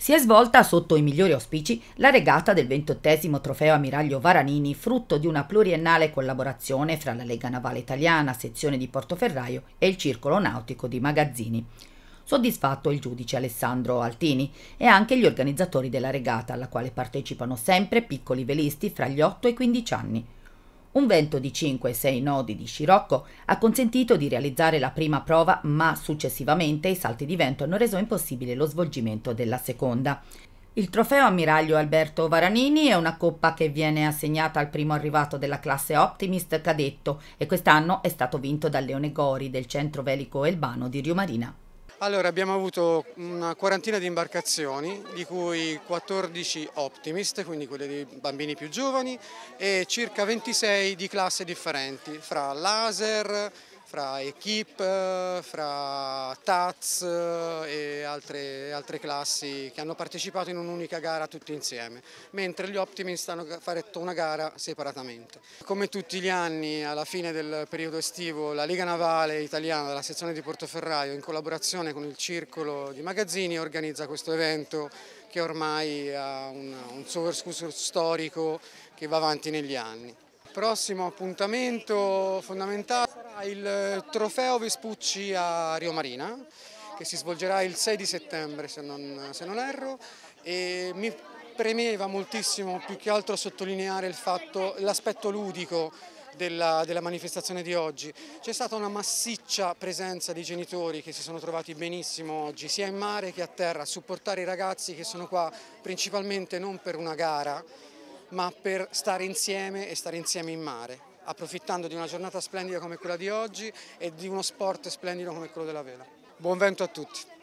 si è svolta sotto i migliori auspici la regata del ventottesimo trofeo ammiraglio Varanini, frutto di una pluriennale collaborazione fra la Lega Navale Italiana, sezione di Portoferraio e il Circolo Nautico di Magazzini. Soddisfatto il giudice Alessandro Altini e anche gli organizzatori della regata, alla quale partecipano sempre piccoli velisti fra gli 8 e i 15 anni. Un vento di 5-6 nodi di scirocco ha consentito di realizzare la prima prova, ma successivamente i salti di vento hanno reso impossibile lo svolgimento della seconda. Il trofeo ammiraglio Alberto Varanini è una coppa che viene assegnata al primo arrivato della classe Optimist cadetto e quest'anno è stato vinto da Leone Gori del centro velico Elbano di Riomarina. Allora, abbiamo avuto una quarantina di imbarcazioni, di cui 14 Optimist, quindi quelle dei bambini più giovani, e circa 26 di classe differenti, fra laser, fra Equip, eh, fra Taz eh, e altre, altre, classi che hanno partecipato in un'unica gara tutti insieme, mentre gli Optimist hanno fatto una gara separatamente. Come tutti gli anni alla fine del periodo estivo la Liga Navale Italiana della sezione di Portoferraio in collaborazione con il Circolo di Magazzini organizza questo evento che ormai ha un, un suo percorso storico che va avanti negli anni prossimo appuntamento fondamentale sarà il eh, trofeo Vespucci a Rio Marina che si svolgerà il 6 di settembre se non, se non erro e mi premeva moltissimo più che altro sottolineare l'aspetto ludico della, della, manifestazione di oggi. C'è stata una massiccia presenza di genitori che si sono trovati benissimo oggi, sia in mare che a terra, a supportare i ragazzi che sono qua principalmente non per una gara, ma per stare insieme e stare insieme in mare, approfittando di una giornata splendida come quella di oggi e di uno sport splendido come quello della vela. Buon vento a tutti!